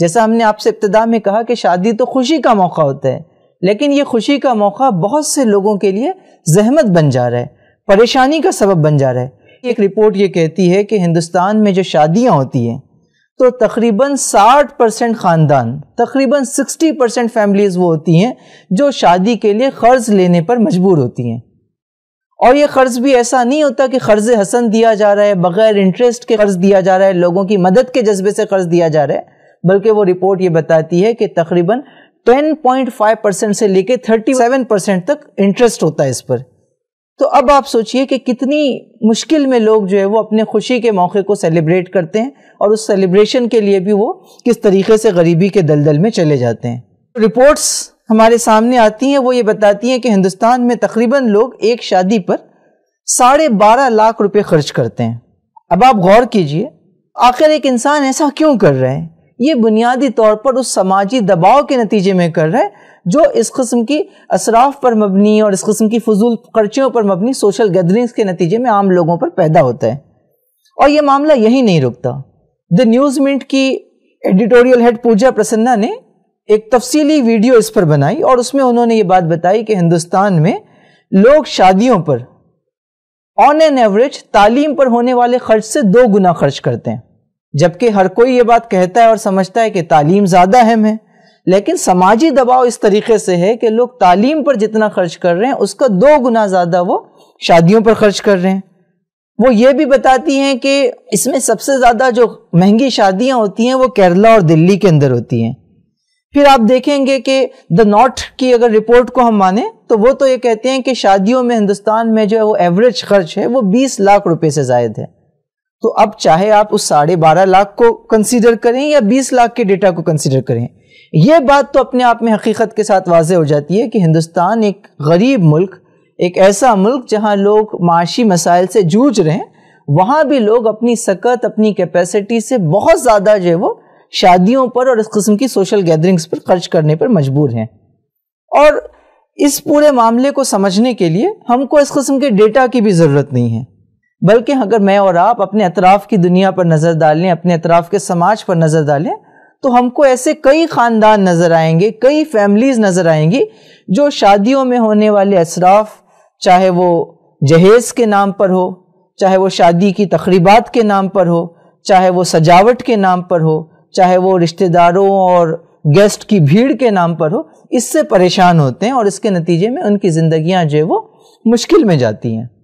जैसा हमने आपसे इब्तदा में कहा कि शादी तो खुशी का मौका होता है लेकिन ये खुशी का मौका बहुत से लोगों के लिए जहमत बन जा रहा है परेशानी का सबब बन जा रहा है एक रिपोर्ट ये कहती है कि हिंदुस्तान में जो शादियाँ होती हैं तो तकरीबन 60 परसेंट ख़ानदान तकरीबन 60 परसेंट फैमिलीज़ वो होती हैं जो शादी के लिए कर्ज़ लेने पर मजबूर होती हैं और ये कर्ज़ भी ऐसा नहीं होता कि कर्ज़ हसन दिया जा रहा है बग़ैर इंटरेस्ट के कर्ज़ दिया जा रहा है लोगों की मदद के जज्बे से कर्ज़ दिया जा रहा है बल्कि वो रिपोर्ट ये बताती है कि तकरीबन 10.5 परसेंट से लेके 37 परसेंट तक इंटरेस्ट होता है इस पर तो अब आप सोचिए कि कितनी मुश्किल में लोग जो है वो अपने खुशी के मौके को सेलिब्रेट करते हैं और उस सेलिब्रेशन के लिए भी वो किस तरीके से गरीबी के दलदल में चले जाते हैं रिपोर्ट्स हमारे सामने आती हैं वो ये बताती हैं कि हिंदुस्तान में तकरीबन लोग एक शादी पर साढ़े बारह लाख रुपए खर्च करते हैं अब आप गौर कीजिए आखिर एक इंसान ऐसा क्यों कर रहे हैं ये बुनियादी तौर पर उस समाजी दबाव के नतीजे में कर रहे हैं जो इस कस्म की असराफ पर मबनी और इस कस्म की फजूल खर्चियों पर मबनी सोशल गैदरिंग्स के नतीजे में आम लोगों पर पैदा होता है और ये मामला यहीं नहीं रुकता द न्यूज़ मिनट की एडिटोरियल हेड पूजा प्रसन्ना ने एक तफसीली वीडियो इस पर बनाई और उसमें उन्होंने ये बात बताई कि हिंदुस्तान में लोग शादियों पर ऑन एन एवरेज तालीम पर होने वाले खर्च से दो गुना खर्च करते हैं जबकि हर कोई ये बात कहता है और समझता है कि तालीम ज़्यादा अहम है लेकिन समाजी दबाव इस तरीके से है कि लोग तालीम पर जितना खर्च कर रहे हैं उसका दो गुना ज़्यादा वो शादियों पर खर्च कर रहे हैं वो ये भी बताती हैं कि इसमें सबसे ज़्यादा जो महंगी शादियाँ होती हैं वो केरला और दिल्ली के अंदर होती हैं फिर आप देखेंगे कि द नॉट की अगर रिपोर्ट को हम माने तो वो तो ये कहते हैं कि शादियों में हिंदुस्तान में जो है वो एवरेज खर्च है वो 20 लाख रुपए से जायद है तो अब चाहे आप उस साढ़े बारह लाख को कंसीडर करें या बीस लाख के डेटा को कंसीडर करें यह बात तो अपने आप में हकीकत के साथ वाजह हो जाती है कि हिंदुस्तान एक गरीब मुल्क एक ऐसा मुल्क जहां लोग माशी मसाइल से जूझ रहे हैं वहाँ भी लोग अपनी सकत अपनी कैपेसिटी से बहुत ज़्यादा जो है वो शादियों पर और इस किस्म की सोशल गैदरिंग्स पर खर्च करने पर मजबूर हैं और इस पूरे मामले को समझने के लिए हमको इस किस्म के डेटा की भी ज़रूरत नहीं है बल्कि अगर मैं और आप अपने अतराफ़ की दुनिया पर नज़र डालें अपने अतराफ़ के समाज पर नज़र डालें तो हमको ऐसे कई ख़ानदान नज़र आएंगे कई फैमिलीज़ नज़र आएंगी जो शादियों में होने वाले असराफ चाहे वो जहेज़ के नाम पर हो चाहे वो शादी की तकरीबा के नाम पर हो चाहे वो सजावट के नाम पर हो चाहे वो रिश्तेदारों और गेस्ट की भीड़ के नाम पर हो इससे परेशान होते हैं और इसके नतीजे में उनकी ज़िंदियाँ जो है वो मुश्किल में जाती हैं